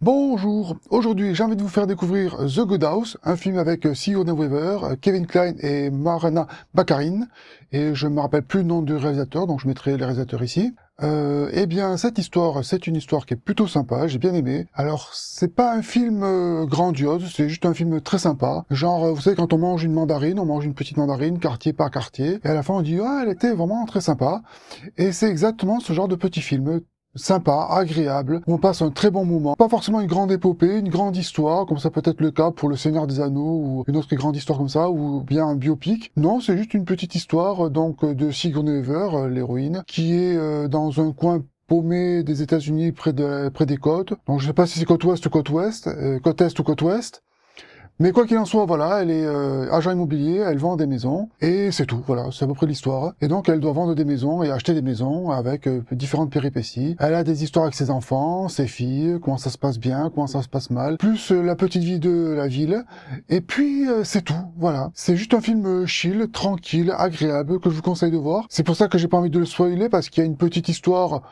Bonjour, aujourd'hui j'ai envie de vous faire découvrir The Good House, un film avec euh, Sigourney Weaver, euh, Kevin Klein et Marana Bakarin, et je ne me rappelle plus le nom du réalisateur, donc je mettrai les réalisateurs ici. Euh, eh bien, cette histoire, c'est une histoire qui est plutôt sympa, j'ai bien aimé. Alors, c'est pas un film euh, grandiose, c'est juste un film très sympa. Genre, vous savez, quand on mange une mandarine, on mange une petite mandarine, quartier par quartier, et à la fin on dit, ah, elle était vraiment très sympa. Et c'est exactement ce genre de petit film, sympa, agréable, on passe un très bon moment. Pas forcément une grande épopée, une grande histoire, comme ça peut être le cas pour Le Seigneur des Anneaux ou une autre grande histoire comme ça, ou bien un biopic. Non, c'est juste une petite histoire euh, donc euh, de Sigourney Weaver, euh, l'héroïne, qui est dans un coin paumé des États-Unis près des côtes. Donc je sais pas si c'est côte ouest ou côte ouest, côte est ou côte ouest. Mais quoi qu'il en soit, voilà, elle est euh, agent immobilier, elle vend des maisons, et c'est tout, voilà, c'est à peu près l'histoire. Et donc elle doit vendre des maisons et acheter des maisons avec euh, différentes péripéties. Elle a des histoires avec ses enfants, ses filles, comment ça se passe bien, comment ça se passe mal, plus euh, la petite vie de la ville, et puis c'est tout, voilà. C'est juste un film chill, tranquille, agréable, que je vous conseille de voir. C'est pour ça que j'ai pas envie de le spoiler, parce qu'il y a une petite histoire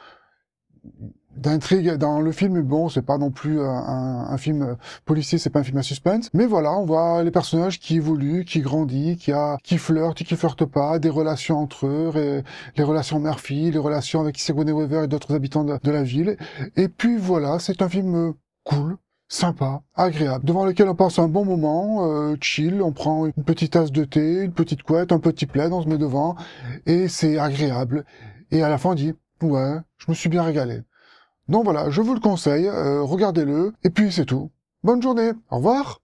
d'intrigue dans le film. Bon, c'est pas non plus un, film euh, policier, c'est pas un film à suspense. Mais voilà, on voit les personnages qui évoluent, qui grandissent, qui a, qui flirtent, qui flirtent pas, des relations entre eux, les relations Murphy, les relations avec Sigourney Weaver et d'autres habitants de, la ville. Et puis voilà, c'est un film euh, cool, sympa, agréable, devant lequel on passe un bon moment, euh, chill, on prend une petite tasse de thé, une petite couette, un petit plaid, on se met devant, et c'est agréable. Et à la fin, on dit, ouais, je me suis bien régalé. Donc voilà, je vous le conseille, euh, regardez-le, et puis c'est tout. Bonne journée, au revoir